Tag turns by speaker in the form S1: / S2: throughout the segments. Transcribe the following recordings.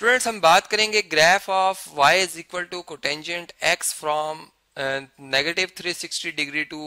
S1: students हम बात करेंगे graph of y is equal to cotangent x from negative 360 degree to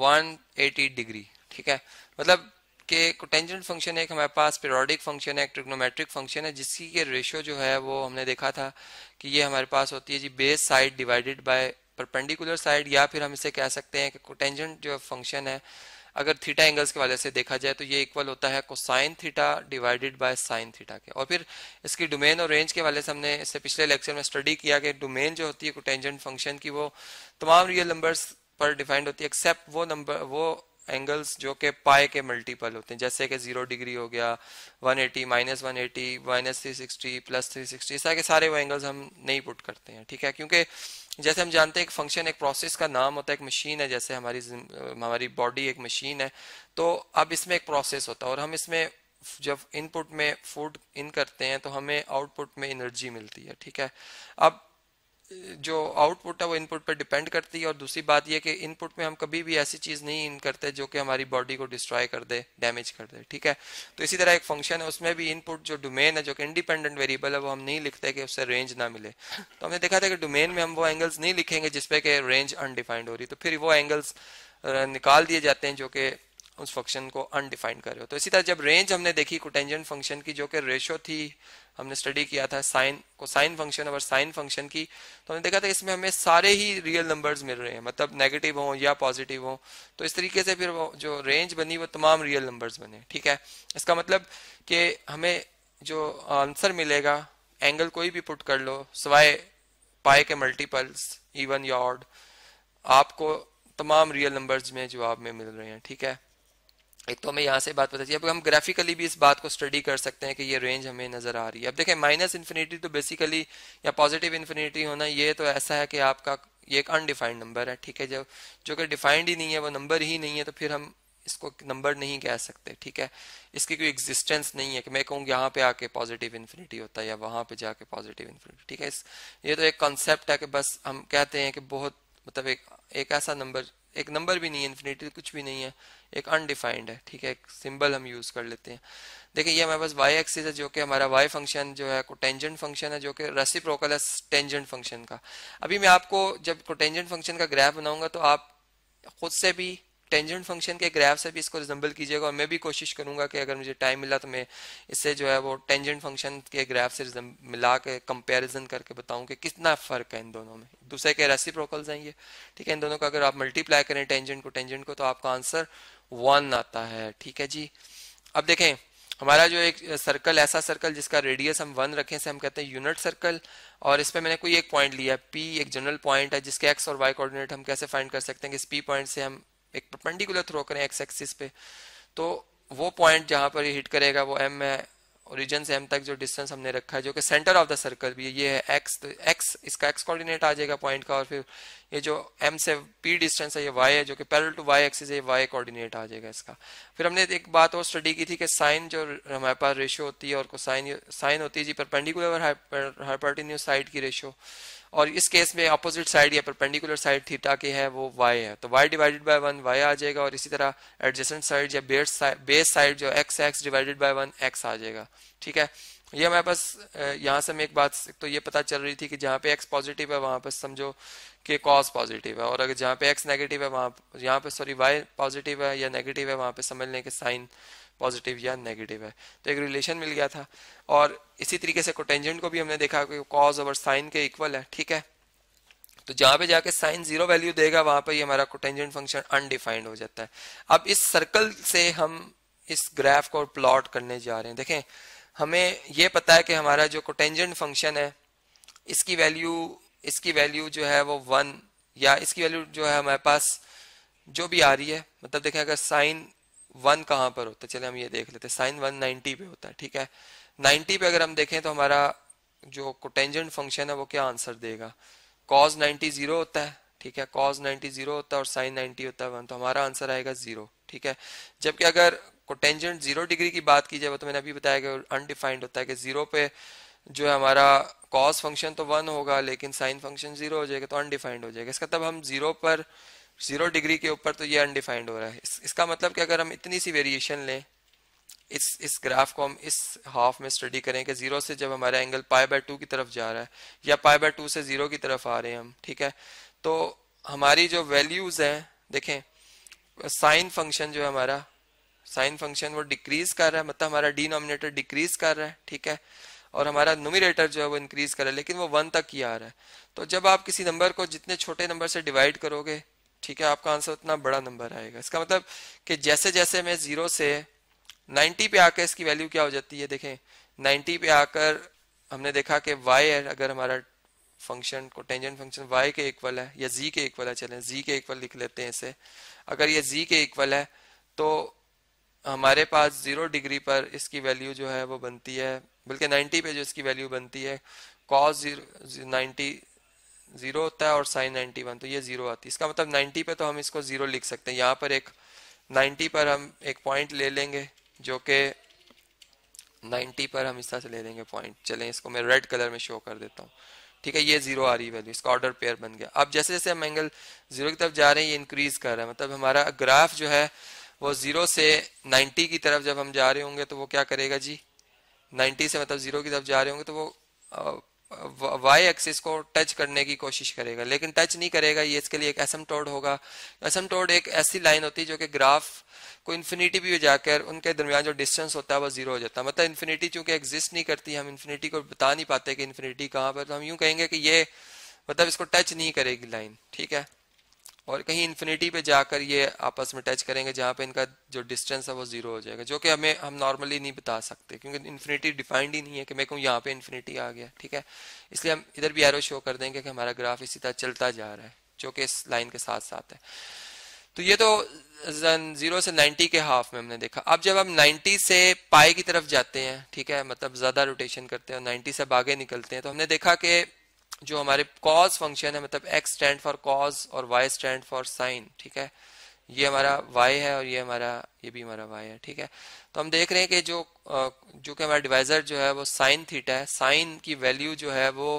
S1: 180 degree ठीक है मतलब के कोटेंजेंट फंक्शन एक हमारे पास पेरोडिक फंक्शन है एक ट्रिग्नोमेट्रिक फंक्शन है जिसकी के रेशियो जो है वो हमने देखा था कि ये हमारे पास होती है जी base side divided by perpendicular side या फिर हम इसे कह सकते हैं कि कोटेंजेंट जो फंक्शन है अगर थीटा एंगल्स के वाले से देखा जाए तो ये इक्वल होता है cosine theta divided by sine theta के और फिर इसकी डोमेन और रेंज के वाले से हमने इससे पिछले लेक्चर में स्टडी किया कि डोमेन जो होती है कोटेंजेंट फंक्शन की वो तमाम रियल नंबर्स पर डिफाइंड होती है एक्सेप्ट वो नंबर वो एंगल्स जो के पाए के मल्टीपल होते हैं जैसे कि जीरो डिग्री हो गया 180 at minus one at minus three sixty plus three sixty के सारे वो एंगल्स हम नहीं पुट करते हैं ठीक है क्योंकि जैसे हम जानते हैं एक फंक्शन एक प्रोसेस का नाम होता है एक मशीन है जैसे हमारी हमारी बॉडी एक मशीन है तो अब इसमें एक प्रोसेस होता है और हम इसमें जब इनपुट में फूड इन करते हैं तो हमें आउटपुट में एनर्जी मिलती है ठीक है अब जो आउटपुट है वो इनपुट पर डिपेंड करती है और दूसरी बात यह कि इनपुट में हम कभी भी ऐसी चीज़ नहीं इन करते जो कि हमारी बॉडी को डिस्ट्रॉय कर दे डैमेज कर दे ठीक है तो इसी तरह एक फंक्शन है उसमें भी इनपुट जो डोमेन है जो कि इंडिपेंडेंट वेरिएबल है वो हम नहीं लिखते कि उससे रेंज ना मिले तो हमने देखा था कि डोमेन में हम वो एंगल्स नहीं लिखेंगे जिसपे कि रेंज अनडिफाइंड हो रही तो फिर वो एंगल्स निकाल दिए जाते हैं जो कि उस फंक्शन को अनडिफाइंड कर रहे हो तो इसी तरह जब रेंज हमने देखी कोटेंजेंट फंक्शन की जो कि रेशो थी हमने स्टडी किया था साइन को साइन फंक्शन और साइन फंक्शन की तो हमने देखा था इसमें हमें सारे ही रियल नंबर्स मिल रहे हैं मतलब नेगेटिव हो या पॉजिटिव हो तो इस तरीके से फिर जो रेंज बनी वो तमाम रियल नंबर्स बने ठीक है इसका मतलब कि हमें जो आंसर मिलेगा एंगल कोई भी पुट कर लो सवाए पाए के मल्टीपल्स इवन यॉर्ड आपको तमाम रियल नंबर्स में जवाब में मिल रहे हैं ठीक है एक तो हमें यहाँ से बात पता चली अब हम ग्राफिकली भी इस बात को स्टडी कर सकते हैं कि ये रेंज हमें नज़र आ रही है अब देखें माइनस इन्फिनिटी तो बेसिकली या पॉजिटिव इन्फिनिटी होना ये तो ऐसा है कि आपका ये एक अनडिफाइंड नंबर है ठीक है जब जो कि डिफाइंड ही नहीं है वो नंबर ही नहीं है तो फिर हम इसको नंबर नहीं कह सकते ठीक है इसकी कोई एग्जिस्टेंस नहीं है कि मैं कहूँ यहाँ पे आके पॉजिटिव इन्फिनिटी होता है या वहाँ पे जाके पॉजिटिव इन्फिनिटी ठीक है इस ये तो एक कॉन्सेप्ट है कि बस हम कहते हैं कि बहुत मतलब एक एक ऐसा नंबर एक नंबर भी नहीं है इन्फिनेटी कुछ भी नहीं है एक अनडिफाइंड है ठीक है एक सिंबल हम यूज़ कर लेते हैं देखिए ये हमारे पास वाई एक्सिस है जो कि हमारा वाई फंक्शन जो है कोटेंजेंट फंक्शन है जो कि रसी प्रोकल है टेंजेंट फंक्शन का अभी मैं आपको जब कोटेंजेंट फंक्शन का ग्राफ बनाऊंगा तो आप खुद से भी टेंजेंट फंक्शन के ग्राफ से भी इसको रिजम्बल कीजिएगा और मैं भी कोशिश करूंगा कि अगर मुझे टाइम मिला तो मैं इससे जो है वो टेंजेंट फंक्शन के ग्राफ से मिला के कंपेरिजन करके बताऊँ कि कितना फ़र्क है इन दोनों में दूसरे के रेसी प्रोकल्स हैं ये ठीक है इन दोनों का अगर आप मल्टीप्लाई करें टेंजेंट को टेंजेंट को तो आपका आंसर वन आता है ठीक है जी अब देखें हमारा जो एक सर्कल ऐसा सर्कल जिसका रेडियस हम वन रखें से हम कहते हैं यूनिट सर्कल और इस पर मैंने कोई एक पॉइंट लिया पी एक जनरल पॉइंट है जिसके एक्स और वाई कोऑर्डिनेट हम कैसे फाइंड कर सकते हैं कि इस पी पॉइंट से हम एक परपेंडिकुलर थ्रो करें एक्स एक्सिस पे तो वो पॉइंट जहां पर हिट करेगा वो एम है ओरिजिन से एम तक जो डिस्टेंस हमने रखा है जो कि सेंटर ऑफ द सर्कल भी है ये है एक्स तो एक्स इसका एक्स कोऑर्डिनेट आ जाएगा पॉइंट का और फिर ये जो एम से पी डिस्टेंस है ये वाई है जो कि पैरल टू वाई एक्सिस है ये वाई कोऑर्डिनेट आ जाएगा इसका फिर हमने एक बात और स्टडी की थी कि साइन जो हमारे पास रेशियो होती है और को साइन साइन होती है जी परपेंडिकुलर हाइपरटिन्यूस साइड की रेशियो और इस केस में अपोजिट साइड या परपेंडिकुलर साइड थीटा के है वो y है तो y divided by one y आ जाएगा और इसी तरह एडजेसेंट साइड या बेस बेस साइड जो x x divided by one x आ जाएगा ठीक है ये हमारे पास यहाँ से हमें एक बात तो ये पता चल रही थी कि जहाँ पे x पॉजिटिव है वहाँ पर समझो कि cos पॉजिटिव है और अगर जहाँ पे x नेगेटिव है वहाँ यहाँ पे सॉरी y पॉजिटिव है या नेगेटिव है वहाँ पे समझ लें कि साइन पॉजिटिव या नेगेटिव है तो एक रिलेशन मिल गया था और इसी तरीके से कोटेंजेंट को भी हमने देखा कि कॉज और साइन के इक्वल है ठीक है तो जहां पे जाके साइन जीरो वैल्यू देगा वहां पर ये हमारा कोटेंजेंट फंक्शन अनडिफाइंड हो जाता है अब इस सर्कल से हम इस ग्राफ को प्लॉट करने जा रहे हैं देखें हमें ये पता है कि हमारा जो कोटेंजेंट फंक्शन है इसकी वैल्यू इसकी वैल्यू जो है वो वन या इसकी वैल्यू जो है हमारे पास जो भी आ रही है मतलब देखें अगर साइन वन कहाँ पर होता है चले हम ये देख लेते हैं साइन वन नाइनटी पे होता है ठीक है नाइनटी पे अगर हम देखें तो हमारा जो कोटेंजेंट फंक्शन है वो क्या आंसर देगा कॉज नाइनटी जीरो होता है ठीक है कॉज नाइनटी जीरो होता है और साइन नाइनटी होता है वन तो हमारा आंसर आएगा जीरो ठीक है जबकि अगर कोटेंजेंट जीरो डिग्री की बात की जाए तो मैंने अभी बताया कि अनडिफाइंड होता है कि जीरो पे जो है हमारा कॉज फंक्शन तो वन होगा लेकिन साइन फंक्शन जीरो हो जाएगा तो अनडिफाइंड हो जाएगा इसका तब हम जीरो पर जीरो डिग्री के ऊपर तो ये अनडिफाइंड हो रहा है इस, इसका मतलब कि अगर हम इतनी सी वेरिएशन लें इस इस ग्राफ को हम इस हाफ में स्टडी करें कि जीरो से जब हमारा एंगल पाए बाय टू की तरफ जा रहा है या पाए बाय टू से जीरो की तरफ आ रहे हैं हम ठीक है तो हमारी जो वैल्यूज हैं देखें साइन फंक्शन जो है हमारा साइन फंक्शन वो डिक्रीज कर रहा है मतलब हमारा डिनोमिनेटर डिक्रीज कर रहा है ठीक है और हमारा नोमिनेटर जो है वो इंक्रीज कर रहा है लेकिन वो वन तक ही आ रहा है तो जब आप किसी नंबर को जितने छोटे नंबर से डिवाइड करोगे ठीक है आपका आंसर उतना बड़ा नंबर आएगा इसका मतलब कि जैसे जैसे मैं जीरो से 90 पे आकर इसकी वैल्यू क्या हो जाती है देखें 90 पे आकर हमने देखा कि y है अगर हमारा फंक्शन को टेंजेंट फंक्शन y के इक्वल है या z के इक्वल है चलें z के इक्वल लिख लेते हैं इसे अगर ये z के इक्वल है तो हमारे पास जीरो डिग्री पर इसकी वैल्यू जो है वो बनती है बल्कि 90 पे जो इसकी वैल्यू बनती है कॉस जीरो 90 जीरो होता है और साइन वन तो ये जीरो आती है इसका मतलब नाइन्टी पे तो हम इसको जीरो लिख सकते हैं यहाँ पर एक नाइन्टी पर हम एक पॉइंट ले लेंगे जो कि नाइन्टी पर हम इस तरह से ले लेंगे पॉइंट चलें इसको मैं रेड कलर में शो कर देता हूँ ठीक है ये जीरो आ रही है वैल्यू इसका ऑर्डर पेयर बन गया अब जैसे जैसे हम एंगल जीरो की तरफ जा रहे हैं ये इंक्रीज कर रहा है मतलब हमारा ग्राफ जो है वो जीरो से नाइन्टी की तरफ जब हम जा रहे होंगे तो वो क्या करेगा जी नाइन्टी से मतलब जीरो की तरफ जा रहे होंगे तो वो वाई एक्सिस को टच करने की कोशिश करेगा लेकिन टच नहीं करेगा ये इसके लिए एक एसम टोड होगा एसम टोड एक ऐसी लाइन होती है जो कि ग्राफ को इन्फिनिटी भी जाकर उनके दरमियान जो डिस्टेंस होता है वो जीरो हो जाता है मतलब इन्फिनिटी चूंकि एग्जिस्ट नहीं करती हम इन्फिनिटी को बता नहीं पाते कि इन्फिनिटी कहाँ पर तो हम यूं कहेंगे कि ये मतलब इसको टच नहीं करेगी लाइन ठीक है और कहीं इन्फिनिटी पे जाकर ये आपस में टच करेंगे जहाँ पे इनका जो डिस्टेंस है वो जीरो हो जाएगा जो कि हमें हम नॉर्मली नहीं बता सकते क्योंकि इन्फिनिटी डिफाइंड ही नहीं है कि मैं कहूँ यहाँ पे इन्फिनिटी आ गया ठीक है इसलिए हम इधर भी एरो शो कर देंगे कि हमारा ग्राफ इसी तरह चलता जा रहा है जो कि इस लाइन के साथ साथ है तो ये तो जीरो से नाइन्टी के हाफ में हमने देखा अब जब हम नाइन्टी से पाए की तरफ जाते हैं ठीक है मतलब ज्यादा रोटेशन करते हैं और नाइन्टी से आगे निकलते हैं तो हमने देखा कि जो हमारे कॉज फंक्शन है मतलब एक्स स्टैंड फॉर कॉज और वाई स्टैंड फॉर साइन ठीक है ये हमारा वाई है और ये हमारा ये भी हमारा वाई है ठीक है तो हम देख रहे हैं कि जो जो कि हमारा डिवाइजर जो है वो साइन थीटा है साइन की वैल्यू जो है वो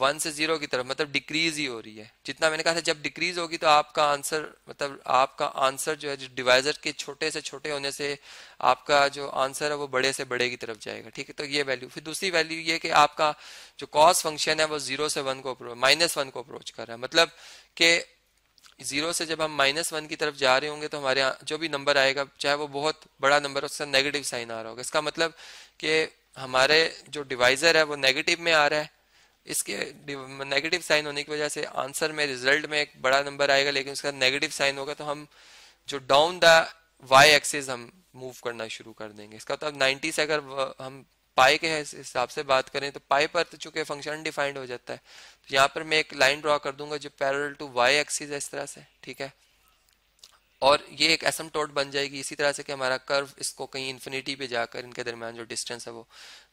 S1: वन से जीरो की तरफ मतलब डिक्रीज ही हो रही है जितना मैंने कहा था जब डिक्रीज होगी तो आपका आंसर मतलब आपका आंसर जो है जो डिवाइजर के छोटे से छोटे होने से आपका जो आंसर है वो बड़े से बड़े की तरफ जाएगा ठीक है तो ये वैल्यू फिर दूसरी वैल्यू ये कि आपका जो कॉस फंक्शन है वो जीरो से वन को माइनस वन को अप्रोच कर रहा है मतलब के जीरो से जब हम माइनस वन की तरफ जा रहे होंगे तो हमारे जो भी नंबर आएगा चाहे वो बहुत बड़ा नंबर उसका नेगेटिव साइन आ रहा होगा इसका मतलब कि हमारे जो डिवाइजर है वो नेगेटिव में आ रहा है इसके नेगेटिव साइन होने की वजह से आंसर में रिजल्ट में एक बड़ा नंबर आएगा लेकिन उसका नेगेटिव साइन होगा तो हम जो डाउन द वाई एक्सिस हम मूव करना शुरू कर देंगे इसका मतलब नाइन्टी से अगर हम पाई के हिसाब से बात करें तो पाई पर तो चूंकि फंक्शन डिफाइंड हो जाता है तो यहाँ पर मैं एक लाइन ड्रॉ कर दूंगा जो पैरल टू वाई एक्सिस है इस तरह से ठीक है और ये एक टोट बन जाएगी इसी तरह से कि हमारा कर्व इसको कहीं इन्फिनिटी पे जाकर इनके दरमियान जो डिस्टेंस है वो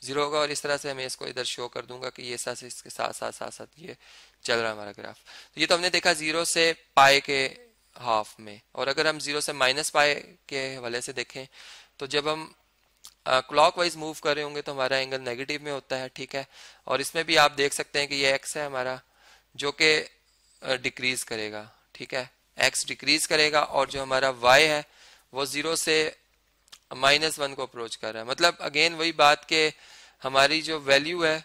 S1: जीरो होगा और इस तरह से हमें इसको इधर शो कर दूंगा कि ये साथ इसके साथ साथ साथ साथ ये चल रहा है हमारा ग्राफ तो ये तो हमने देखा जीरो से पाए के हाफ में और अगर हम जीरो से माइनस पाए के हवाले से देखें तो जब हम क्लॉक वाइज मूव कर रहे होंगे तो हमारा एंगल नेगेटिव में होता है ठीक है और इसमें भी आप देख सकते हैं कि ये एक्स है हमारा जो कि डिक्रीज करेगा ठीक है एक्स डिक्रीज करेगा और जो हमारा वाई है वो ज़ीरो से माइनस वन को अप्रोच कर रहा है मतलब अगेन वही बात के हमारी जो वैल्यू है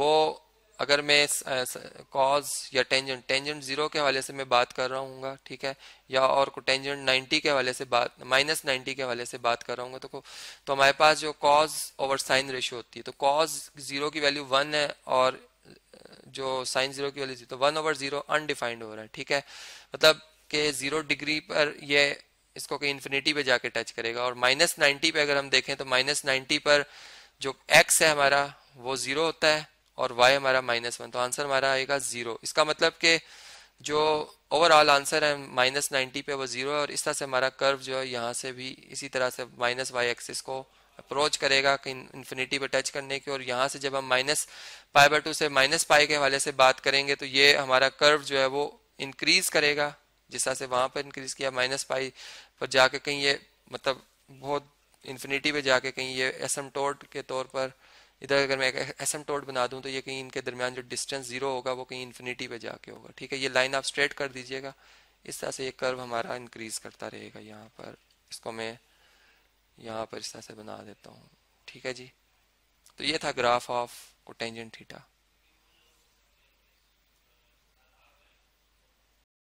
S1: वो अगर मैं कॉज या टेंजेंट टेंजेंट जीरो के हवाले से मैं बात कर रहा हूँ ठीक है या और को टेंजेंट नाइन्टी के हवाले से बात माइनस नाइन्टी के हवाले से बात कर रहा हूँ तो तो हमारे पास जो कॉज ओवर साइन रेशो होती है तो कॉज जीरो की वैल्यू वन है और जो साइन जीरो की वैल्यू तो वन ओवर जीरो अनडिफाइंड हो रहा है ठीक है मतलब के जीरो डिग्री पर ये इसको कहीं इन्फिनिटी पे जाके टच करेगा और माइनस नाइन्टी पे अगर हम देखें तो माइनस नाइन्टी पर जो एक्स है हमारा वो जीरो होता है और वाई हमारा माइनस वन तो आंसर हमारा आएगा जीरो इसका मतलब कि जो ओवरऑल आंसर है माइनस नाइन्टी पे वो जीरो है और इस तरह से हमारा कर्व जो है यहाँ से भी इसी तरह से माइनस वाई एक्सिस को अप्रोच करेगा कि इन्फिनिटी पे टच करने की और यहाँ से जब हम माइनस पाई बाय टू से माइनस पाई के हवाले से बात करेंगे तो ये हमारा कर्व जो है वो इंक्रीज करेगा जिस तरह से वहां पर इंक्रीज किया माइनस पाई पर जाके कहीं ये मतलब बहुत इन्फिनिटी पे जाके कहीं ये टोट के तौर पर इधर अगर मैं टोट बना दूं तो ये कहीं इनके दरमियान जो डिस्टेंस जीरो होगा वो कहीं इन्फिनिटी पे जाके होगा ठीक है ये लाइन आप स्ट्रेट कर दीजिएगा इस तरह से ये कर्व हमारा इंक्रीज करता रहेगा यहाँ पर इसको मैं यहाँ पर इस तरह से बना देता हूँ ठीक है जी तो ये था ग्राफ ऑफ कोटेंजेंट थीटा